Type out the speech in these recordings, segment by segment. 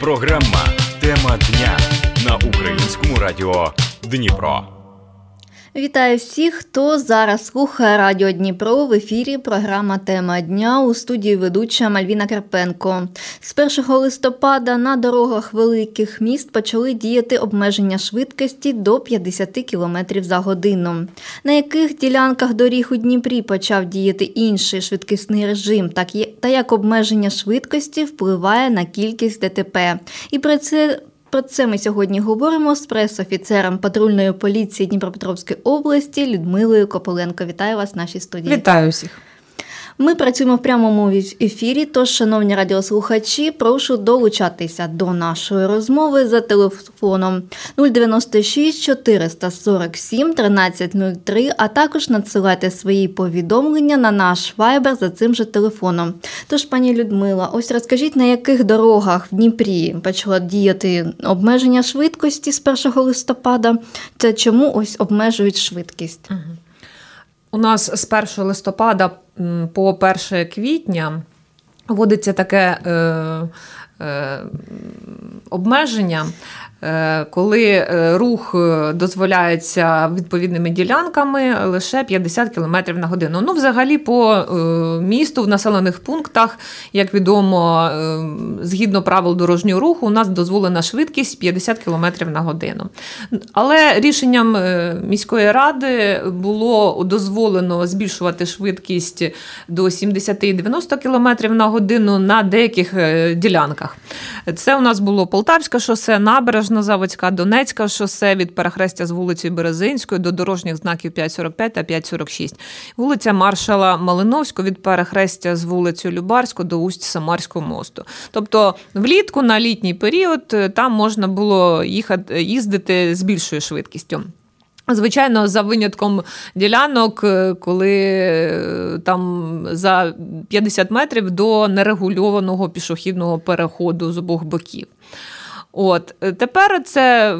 Програма Тема дня на українському радіо Дніпро. Вітаю всіх, хто зараз слухає Радіо Дніпро в ефірі. Програма Тема дня у студії ведуча Мальвіна Карпенко. З 1 листопада на дорогах великих міст почали діяти обмеження швидкості до 50 км за годину. На яких ділянках доріг у Дніпрі почав діяти інший швидкісний режим, так є та як обмеження швидкості впливає на кількість ДТП. І про це про це ми сьогодні говоримо з пресофіцером патрульної поліції Дніпропетровської області Людмилою Кополенко. Вітаю вас в нашій студії. Вітаю всіх. Ми працюємо в прямому ефірі. Тож, шановні радіослухачі, прошу долучатися до нашої розмови за телефоном 096 447 1303, а також надсилайте свої повідомлення на наш вайбер за цим же телефоном. Тож, пані Людмила, ось розкажіть, на яких дорогах в Дніпрі почало діяти обмеження швидкості з 1 листопада, та чому ось обмежують швидкість? Угу у нас з 1 листопада по 1 квітня вводиться таке. Е, е Обмеження Е, коли е, рух е, дозволяється відповідними ділянками лише 50 км на годину. Ну, взагалі, по місту в населених пунктах, як відомо, згідно правил дорожнього руху, у нас дозволена швидкість 50 км на годину. Але рішенням міської ради було дозволено збільшувати швидкість до 70-90 км на годину на деяких ділянках. Це у нас було Полтавське шосе, набережне. Железнозаводська, Донецька шосе від перехрестя з вулиці Березинської до дорожніх знаків 545 та 546. Вулиця Маршала Малиновського від перехрестя з вулицю Любарську до усть Самарського мосту. Тобто влітку на літній період е, там можна було їхати е, їздити з більшою швидкістю. Звичайно, за винятком ділянок, е, коли там за 50 метрів до нерегульованого пішохідного переходу з обох боків. От е, тепер це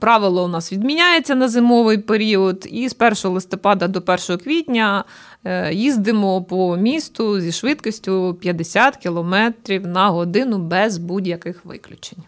правило у нас відміняється на зимовий період, і з 1 листопада до 1 квітня е, їздимо по місту зі швидкістю 50 км на годину без будь-яких виключень.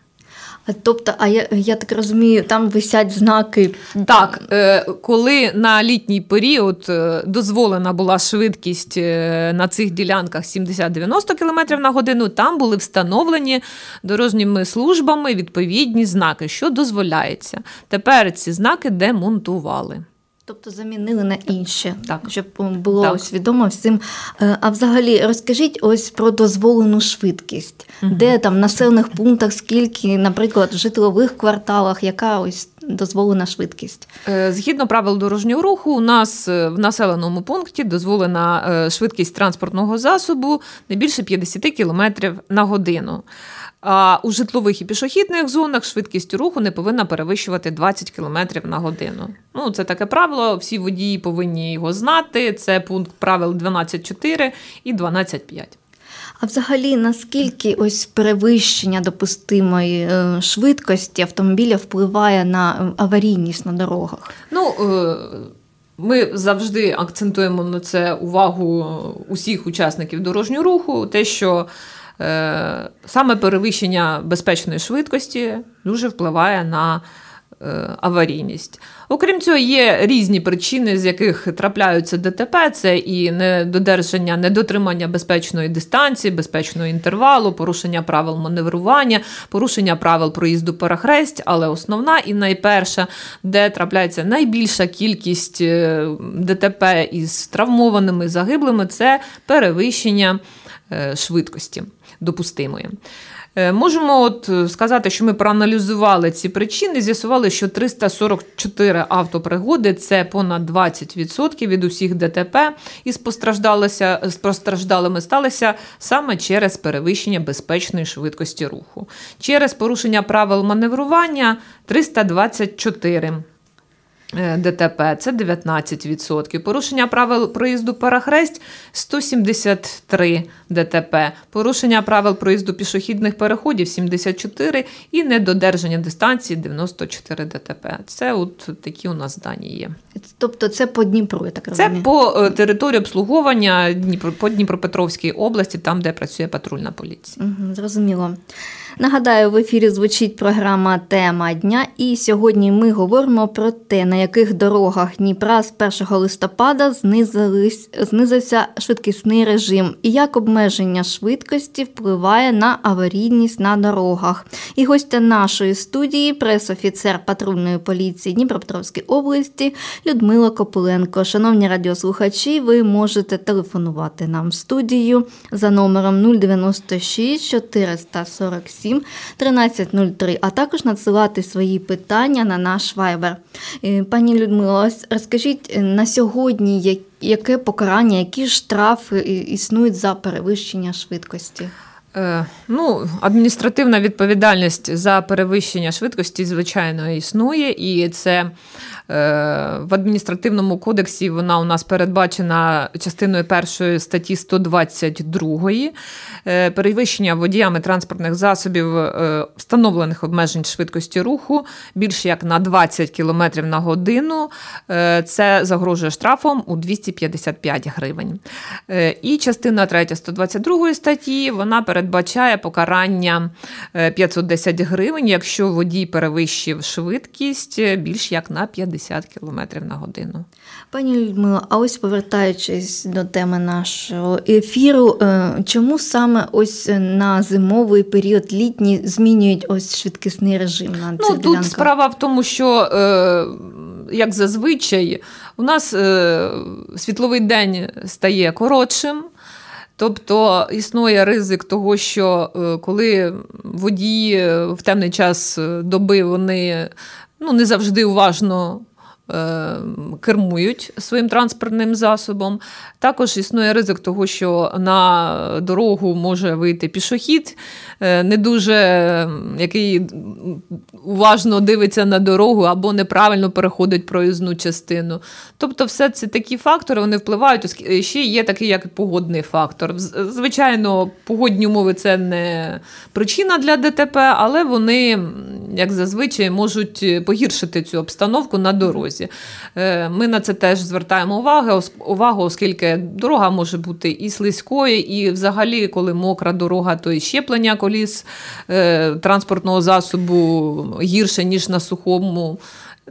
Тобто, а я я так розумію, там висять знаки. Так, е, коли на літній період е, дозволена була швидкість е, на цих ділянках 70-90 км на годину, там були встановлені дорожніми службами відповідні знаки, що дозволяється. Тепер ці знаки демонтували. Тобто замінили на інше, так щоб було так. відомо всім. Е, а взагалі, розкажіть ось про дозволену швидкість, угу. де там в населених пунктах, скільки, наприклад, в житлових кварталах, яка ось дозволена швидкість? Е, згідно правил дорожнього руху, у нас е, в населеному пункті дозволена швидкість транспортного засобу не більше 50 км на годину у житлових і пішохідних зонах швидкість руху не повинна перевищувати 20 км на годину. Ну, це таке правило. Всі водії повинні його знати. Це пункт правил 12.4 і 12.5. А взагалі, наскільки ось перевищення допустимої е, швидкості автомобіля впливає на е, аварійність на дорогах? Ну е, ми завжди акцентуємо на це увагу усіх учасників дорожнього руху, те, що Е, саме перевищення безпечної швидкості дуже впливає на е, аварійність. Окрім цього, є різні причини, з яких трапляються ДТП: це і недодержання, недотримання безпечної дистанції, безпечного інтервалу, порушення правил маневрування, порушення правил проїзду перехресть, але основна і найперша, де трапляється найбільша кількість е, ДТП із травмованими загиблими, це перевищення швидкості допустимою. Е, можемо от е, сказати, що ми проаналізували ці причини, з'ясували, що 344 автопригоди це понад 20% від усіх ДТП, із з е, постраждалими сталися саме через перевищення безпечної швидкості руху, через порушення правил маневрування 324 Е, ДТП це 19%. Порушення правил проїзду Парахресть 173 ДТП, порушення правил проїзду пішохідних переходів 74 і недодержання дистанції 94 ДТП. Це от такі у нас дані є. Тобто це по Дніпру, я так розумію? Це по е, території обслуговування по Дніпропетровській області, там де працює патрульна поліція. Угу, Зрозуміло. Нагадаю, в ефірі звучить програма Тема дня, і сьогодні ми говоримо про те, на яких дорогах Дніпра з 1 листопада знизились, знизився швидкісний режим і як обмеження швидкості впливає на аварійність на дорогах. І гостя нашої студії, пресофіцер патрульної поліції Дніпропетровської області Людмила Копуленко. Шановні радіослухачі, ви можете телефонувати нам в студію за номером 096 447 7 1303, а також надсилати свої питання на наш вайбер. Пані Людмила, Ось розкажіть е, на сьогодні, яке покарання, які штрафи існують за перевищення швидкості? Е, ну, адміністративна відповідальність за перевищення швидкості, звичайно, існує, і це Е, в адміністративному кодексі вона у нас передбачена частиною першої статті 122 е, перевищення водіями транспортних засобів е, встановлених обмежень швидкості руху більше як на 20 км на годину. Це загрожує штрафом у 255 гривень. І частина 3 122 статті вона передбачає покарання 510 гривень, якщо водій перевищив швидкість більш як на 50 50 км на годину. Пані Людмила, а ось повертаючись до теми нашого ефіру, е, чому саме ось на зимовий період літній змінюють ось швидкісний режим на Ну, Тут ділянках? справа в тому, що е, як зазвичай у нас е, світловий день стає коротшим. Тобто існує ризик того, що коли водії в темний час доби вони ну не завжди уважно Е, кермують своїм транспортним засобом. Також існує ризик того, що на дорогу може вийти пішохід, е, не дуже який уважно дивиться на дорогу або неправильно переходить проїзну частину. Тобто, все це такі фактори вони впливають, е, ще є такий, як погодний фактор. Звичайно, погодні умови це не причина для ДТП, але вони, як зазвичай, можуть погіршити цю обстановку на дорозі дорозі. Е, ми на це теж звертаємо увагу, увагу, оскільки дорога може бути і слизькою, і взагалі, коли мокра дорога, то і щеплення коліс е, транспортного засобу гірше ніж на сухому.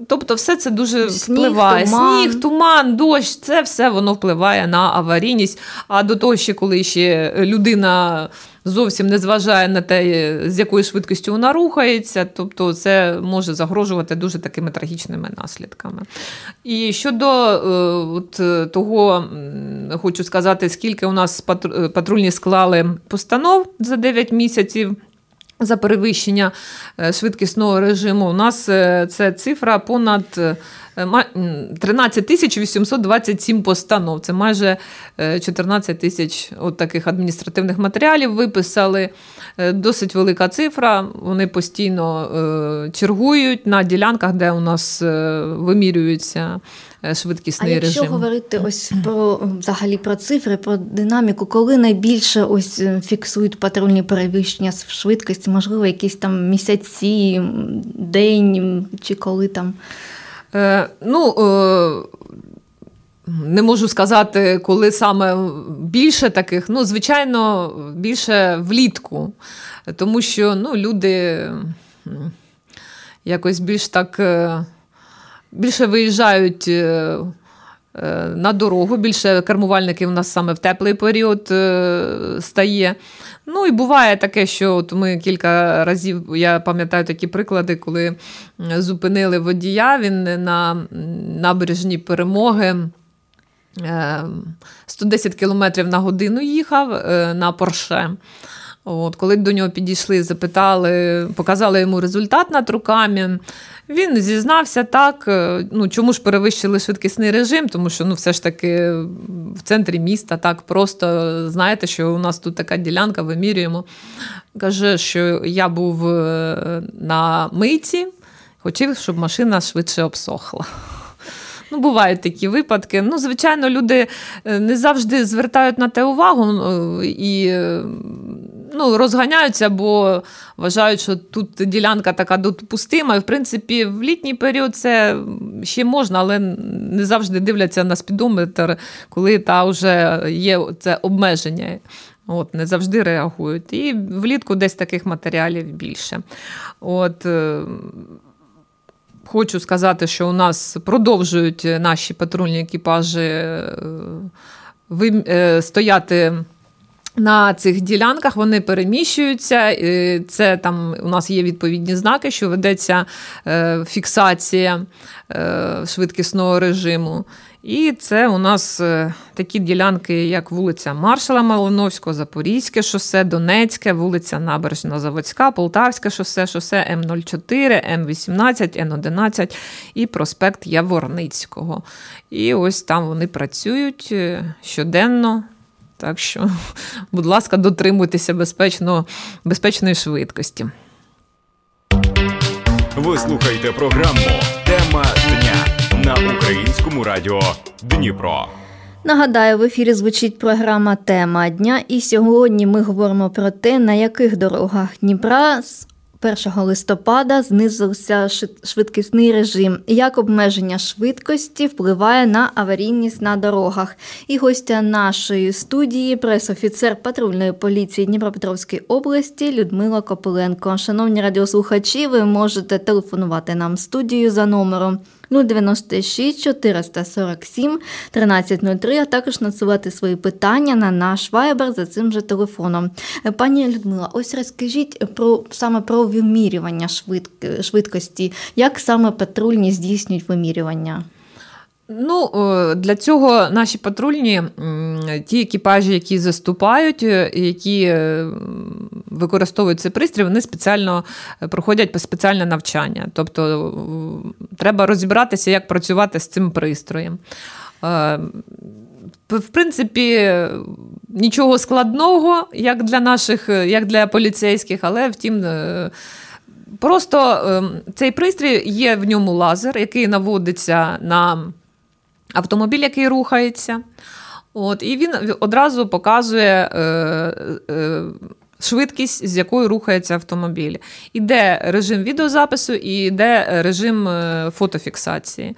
Тобто, все це дуже Сніг, впливає. Туман. Сніг, туман, дощ, це все воно впливає на аварійність. А до того, ще коли ще людина зовсім не зважає на те, з якою швидкістю вона рухається, тобто це може загрожувати дуже такими трагічними наслідками. І щодо е, от, е, того, хочу сказати, скільки у нас е, патрульні склали постанов за 9 місяців за перевищення е, швидкісного режиму. У нас е, це цифра понад е, 13 е, тисяч 827 постанов. Це майже 14 е, тисяч таких адміністративних матеріалів виписали. Е, досить велика цифра. Вони постійно чергують на ділянках, де у нас вимірюється Швидкісний а якщо режим. говорити ось про взагалі про цифри, про динаміку, коли найбільше ось фіксують патрульні перевищення швидкості, можливо, якісь там місяці, день чи коли там. Е, ну, е, не можу сказати, коли саме більше таких. Ну, звичайно, більше влітку, тому що ну, люди якось більш так е, більше виїжджають. На дорогу більше кермувальників у нас саме в теплий період стає. Ну і буває таке, що от ми кілька разів, я пам'ятаю такі приклади, коли зупинили водія, він на набережні перемоги. 110 кілометрів на годину їхав е, на Порше. От, Коли до нього підійшли, запитали, показали йому результат на руками. Він зізнався так. Е, ну чому ж перевищили швидкісний режим? Тому що ну все ж таки е, в центрі міста так просто е, знаєте, що у нас тут така ділянка, вимірюємо. Каже, що я був на миті, хотів, щоб машина швидше обсохла. Ну, бувають такі випадки. Ну, звичайно, люди не завжди звертають на те увагу і ну, розганяються, бо вважають, що тут ділянка така допустима. І в принципі, в літній період це ще можна, але не завжди дивляться на спідометр, коли та вже є це обмеження. От, Не завжди реагують. І влітку десь таких матеріалів більше. От, е, Хочу сказати, що у нас продовжують наші патрульні екіпажі е, е, стояти на цих ділянках вони переміщуються. це там у нас є відповідні знаки, що ведеться е, фіксація е, швидкісного режиму. І це у нас е, такі ділянки, як вулиця Маршала Малиновського, Запорізьке шосе, Донецьке, вулиця Набережна Заводська, Полтавське шосе, шосе М04, М18, Н11 і проспект Яворницького. І ось там вони працюють щоденно. Так що, будь ласка, дотримуйтеся безпечно, безпечної швидкості. Ви слухаєте програму Тема дня на українському радіо Дніпро. Нагадаю, в ефірі звучить програма Тема дня. І сьогодні ми говоримо про те, на яких дорогах Дніпра з 1 листопада знизився швидкісний режим. Як обмеження швидкості впливає на аварійність на дорогах? І гостя нашої студії, пресофіцер патрульної поліції Дніпропетровської області Людмила Копиленко. Шановні радіослухачі, ви можете телефонувати нам в студію за номером 096 447 1303, а також надсилати свої питання на наш вайбер за цим же телефоном. Пані Людмила, ось розкажіть про саме про вимірювання швидкості, як саме патрульні здійснюють вимірювання. Ну, е, для цього наші патрульні, ті екіпажі, які заступають, е, які е, використовують цей пристрій, вони спеціально проходять спеціальне навчання. Тобто треба розібратися, як працювати з цим пристроєм. В принципі, нічого складного, як для наших, як для поліцейських, але втім. Просто ем, цей пристрій є в ньому лазер, який наводиться на автомобіль, який рухається. От, І він одразу показує. Е, е, Швидкість, з якою рухається автомобіль. Іде режим відеозапису і йде режим е, фотофіксації.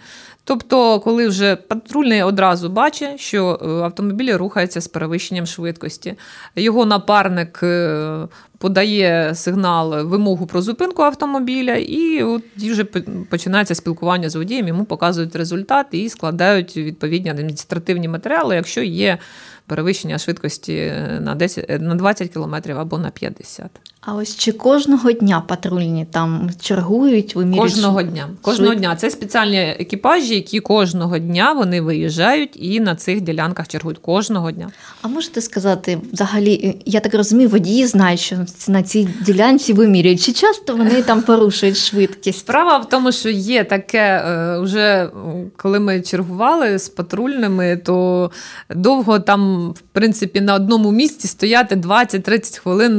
Тобто, коли вже патрульний одразу бачить, що е, автомобіль рухається з перевищенням швидкості, його напарник е, подає сигнал е, вимогу про зупинку автомобіля, і от вже починається спілкування з водієм, йому показують результат і складають відповідні адміністративні матеріали, якщо є перевищення швидкості на 10, на 20 км або на 50. А ось чи кожного дня патрульні там чергують, вимірюють? Кожного дня. Кожного дня. Це спеціальні екіпажі які кожного дня вони виїжджають і на цих ділянках чергують кожного дня. А можете сказати, взагалі, е, я так розумію, водії знають, що на цій ділянці вимірюють. Чи часто вони там порушують швидкість? Справа в тому, що є таке, е, вже е, коли ми чергували з патрульними, то довго там, в принципі, на одному місці стояти 20-30 хвилин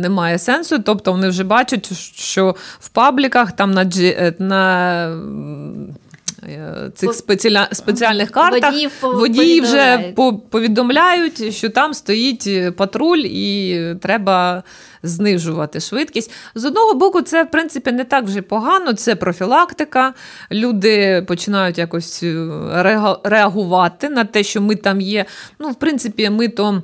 немає сенсу. Тобто вони вже бачать, що в пабліках там на на Е, цих спеціля... спеціальних картах водіїв, водії вже повідомляють, що там стоїть е, патруль і треба знижувати швидкість. З одного боку, це в принципі не так вже погано. Це профілактика. Люди починають якось е, реагувати на те, що ми там є. Ну, в принципі, ми то.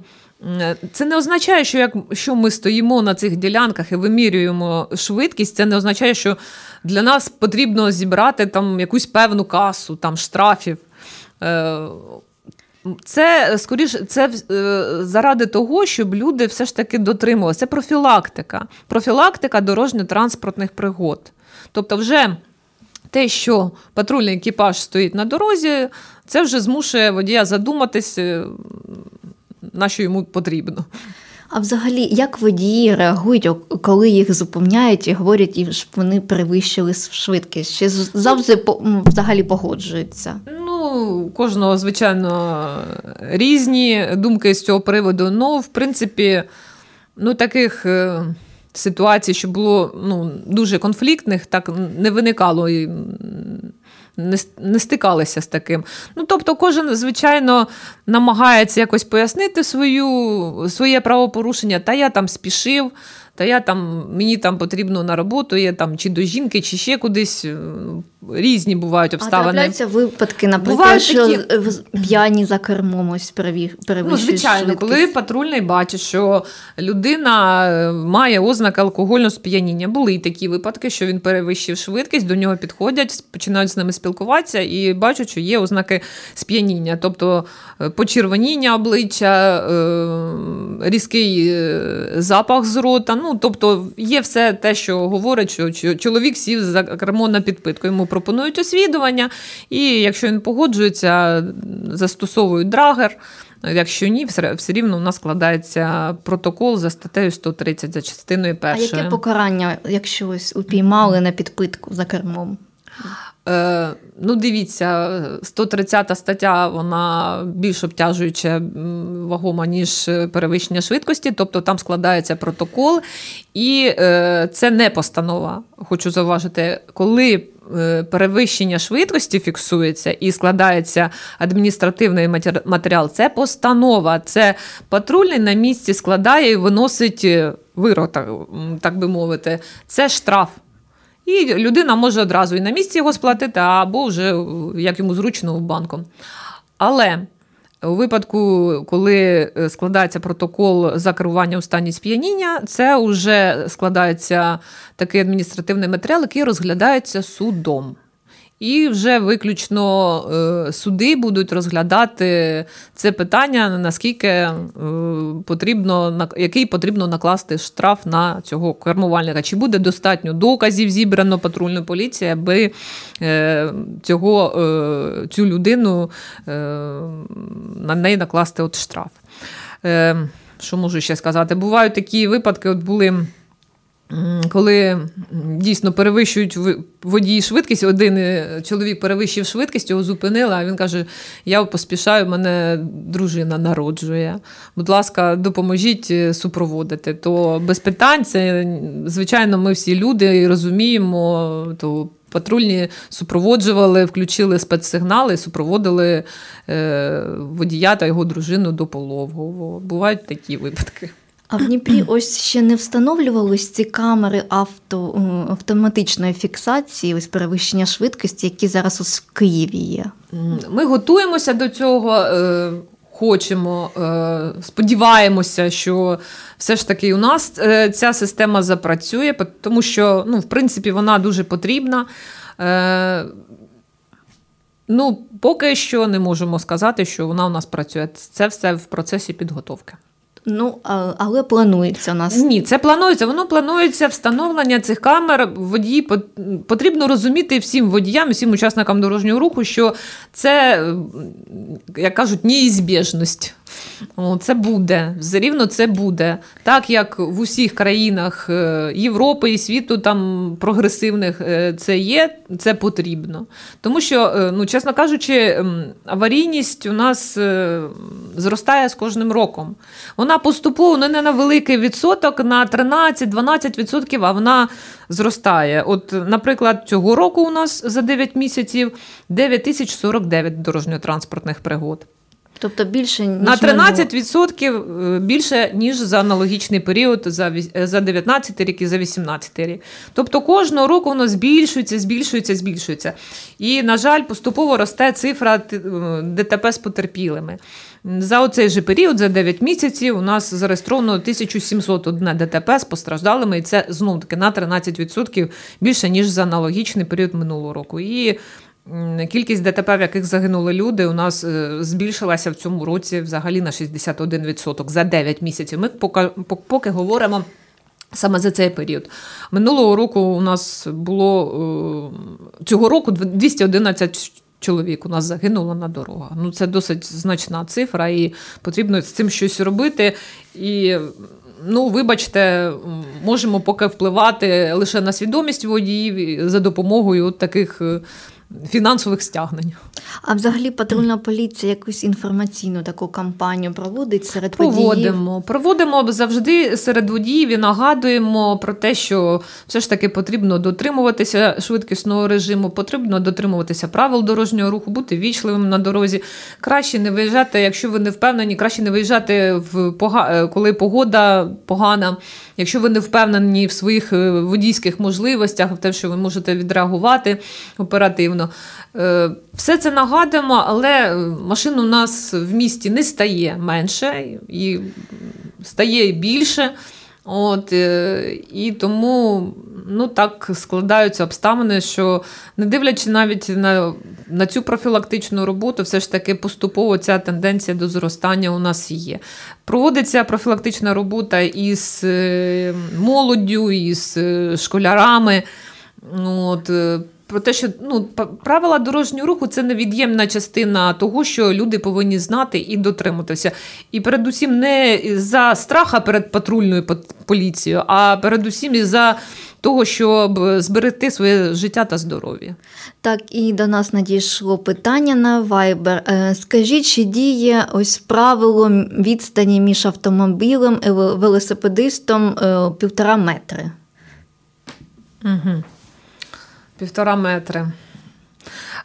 Е, це не означає, що як що ми стоїмо на цих ділянках і вимірюємо швидкість, це не означає, що для нас потрібно зібрати там якусь певну касу, там штрафів. Е, це скоріше, це е, заради того, щоб люди все ж таки дотримувалися. Це профілактика, профілактика дорожньо-транспортних пригод. Тобто, вже те, що патрульний екіпаж стоїть на дорозі, це вже змушує водія задуматись на що йому потрібно. А взагалі, як водії реагують, коли їх зупиняють і говорять, щоб вони перевищили швидкість? Чи завжди взагалі погоджуються? Ну, кожного, звичайно, різні думки з цього приводу. Ну, в принципі, ну, таких е, ситуацій, що було ну, дуже конфліктних, так не виникало не не стикалися з таким. Ну тобто, кожен, звичайно, намагається якось пояснити свою, своє правопорушення, та я там спішив. Та я там, мені там потрібно на роботу, я там чи до жінки, чи ще кудись різні бувають обставини. А трапляються випадки, наприклад, що такі... п'яні за кермом ось перевіг Ну, звичайно, швидкість. коли патрульний бачить, що людина е, має ознаки алкогольного сп'яніння. Були й такі випадки, що він перевищив швидкість, до нього підходять, починають з ними спілкуватися і бачать, що є ознаки сп'яніння, тобто е, почервоніння обличчя, е, різкий запах з рота. Ну тобто є все те, що говорить, що чоловік сів за кермо на підпитку. Йому пропонують освідування, і якщо він погоджується, застосовують драгер. Якщо ні, все рівно у нас складається протокол за статтею 130, за частиною першої. А яке покарання, якщо ось упіймали на підпитку за кермом? Е, ну, дивіться, 130 стаття вона більш обтяжуюча вагома, ніж е, перевищення швидкості, тобто там складається протокол, і е, це не постанова. Хочу зауважити, коли. Перевищення швидкості фіксується і складається адміністративний матеріал. Це постанова. Це патрульний на місці складає і виносить вирок, так би мовити. Це штраф. І людина може одразу і на місці його сплатити, або вже е, як йому зручно банком. Але у випадку, коли е, складається протокол за керування у стані сп'яніння, це вже складається такий адміністративний матеріал, який розглядається судом. І вже виключно е, суди будуть розглядати це питання, наскільки е, потрібно який потрібно накласти штраф на цього кермувальника. Чи буде достатньо доказів зібрано патрульної поліції, аби е, цього, цю людину на неї накласти от штраф? Що можу ще сказати? Бувають такі випадки, от були. Коли дійсно перевищують водії швидкість, один е, чоловік перевищив швидкість, його зупинили, а він каже: Я поспішаю, мене дружина народжує. Будь ласка, допоможіть е, супроводити. То без питань це е, звичайно, ми всі люди і розуміємо, то патрульні супроводжували, включили спецсигнали, супроводили водія та його дружину до пологового. Бувають такі випадки. А в Дніпрі ось ще не встановлювалися ці камери авто, автоматичної фіксації, ось перевищення швидкості, які зараз ось в Києві є. Ми готуємося до цього. Е, хочемо, е, сподіваємося, що все ж таки у нас е, ця система запрацює, тому що ну, в принципі вона дуже потрібна. Ну, поки що не можемо сказати, що вона у нас працює. Це все в процесі підготовки. Ну але планується у нас ні, це планується. Воно планується встановлення цих камер. Водії потрібно розуміти всім водіям, всім учасникам дорожнього руху, що це як кажуть, неізбіжність. Це буде. Все рівно це буде. Так як в усіх країнах е, Європи і світу там прогресивних е, це є, це потрібно. Тому що, е, ну чесно кажучи, аварійність у нас зростає з кожним роком. Вона поступово ну, не на великий відсоток, на 13-12%, а вона зростає. От, наприклад, цього року у нас за 9 місяців 9049 дорожньо-транспортних пригод. Тобто більше ніж на 13% е, більше ніж за аналогічний період за е, за 19 рік і за 18 рік. Тобто кожного року воно збільшується, збільшується, збільшується. І, на жаль, поступово росте цифра е, ДТП з потерпілими. За оцей же період, за 9 місяців, у нас зареєстровано 1701 ДТП з постраждалими, і це знов таки на 13% більше ніж за аналогічний період минулого року. І Кількість ДТП, в яких загинули люди, у нас е, збільшилася в цьому році взагалі на 61% за 9 місяців. Ми поки, поки говоримо. Саме за цей період минулого року у нас було е, цього року 211 чоловік. У нас загинуло на дорогах. Ну це досить значна цифра, і потрібно з цим щось робити. І ну, вибачте, можемо поки впливати лише на свідомість водіїв за допомогою таких. Е, фінансових стягнень. А взагалі патрульна поліція якусь інформаційну таку кампанію проводить серед проводимо, водіїв? Проводимо. завжди серед водіїв і нагадуємо про те, що все ж таки потрібно дотримуватися швидкісного режиму, потрібно дотримуватися правил дорожнього руху, бути вічливим на дорозі. Краще не виїжджати, якщо ви не впевнені, краще не виїжджати в пога... Е, коли погода погана. Якщо ви не впевнені в своїх е, водійських можливостях, в те, що ви можете відреагувати оперативно рівно. Е, все це нагадуємо, але е, машин у нас в місті не стає менше і стає більше. От, е, І тому ну, так складаються обставини, що не дивлячи навіть на на цю профілактичну роботу, все ж таки поступово ця тенденція до зростання у нас є. Проводиться профілактична робота із молоддю, із школярами. От, про те, що ну правила дорожнього руху це невід'ємна частина того, що люди повинні знати і дотриматися. І передусім не за страха перед патрульною поліцією, а передусім і за того, щоб зберегти своє життя та здоров'я. Так, і до нас надійшло питання на Viber. Е, скажіть, чи діє ось правило відстані між автомобілем і велосипедистом е, півтора метри? Угу. Півтора метри.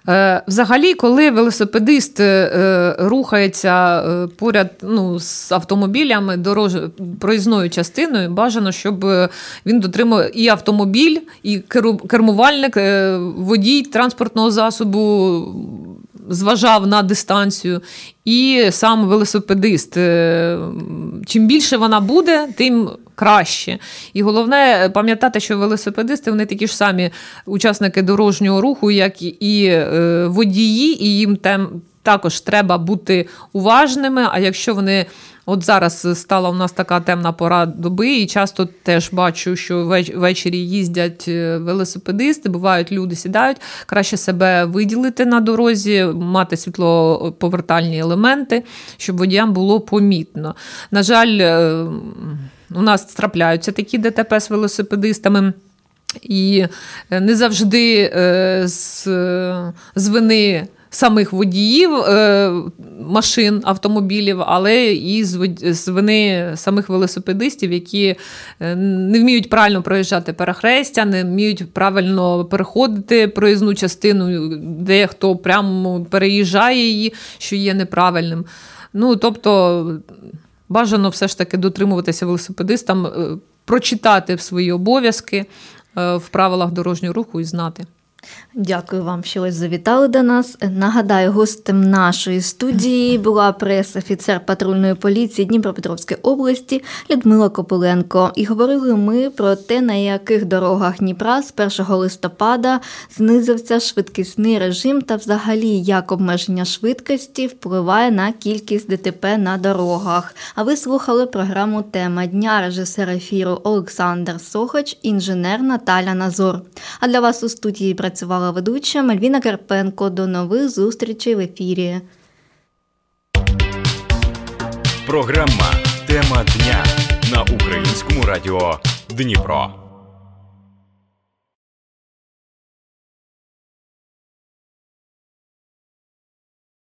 Е, взагалі, коли велосипедист е, е, рухається поряд ну, з автомобілями дорож... проїзною частиною, бажано, щоб він дотримав і автомобіль, і кермувальник, водій транспортного засобу зважав на дистанцію, і сам велосипедист. Чим більше вона буде, тим краще. І головне е, пам'ятати, що велосипедисти вони такі ж самі учасники дорожнього руху, як і е, водії, і їм тем. Також треба бути уважними. А якщо вони от зараз стала у нас така темна пора доби, і часто теж бачу, що ввечері їздять е, велосипедисти, бувають люди сідають, краще себе виділити на дорозі, мати світлоповертальні елементи, щоб водіям було помітно. На жаль, у нас трапляються такі ДТП з велосипедистами. І е, не завжди е, з, з вини самих водіїв е, машин, автомобілів, але і з вини самих велосипедистів, які не вміють правильно проїжджати перехрестя, не вміють правильно переходити проїзну частину, де хто прямо переїжджає її, що є неправильним. Ну тобто бажано все ж таки дотримуватися велосипедистам, е, прочитати свої обов'язки е, в правилах дорожнього руху і знати. Дякую вам, що ось завітали до нас. Нагадаю, гостем нашої студії була прес-офіцер патрульної поліції Дніпропетровської області Людмила Копиленко. І говорили ми про те, на яких дорогах Дніпра з 1 листопада знизився швидкісний режим та, взагалі, як обмеження швидкості впливає на кількість ДТП на дорогах. А ви слухали програму Тема дня режисера ефіру Олександр Сохач, інженер Наталя Назор. А для вас у студії працює працювала ведуча Мальвіна Карпенко. До нових зустрічей в ефірі. Програма Тема дня на українському радіо Дніпро.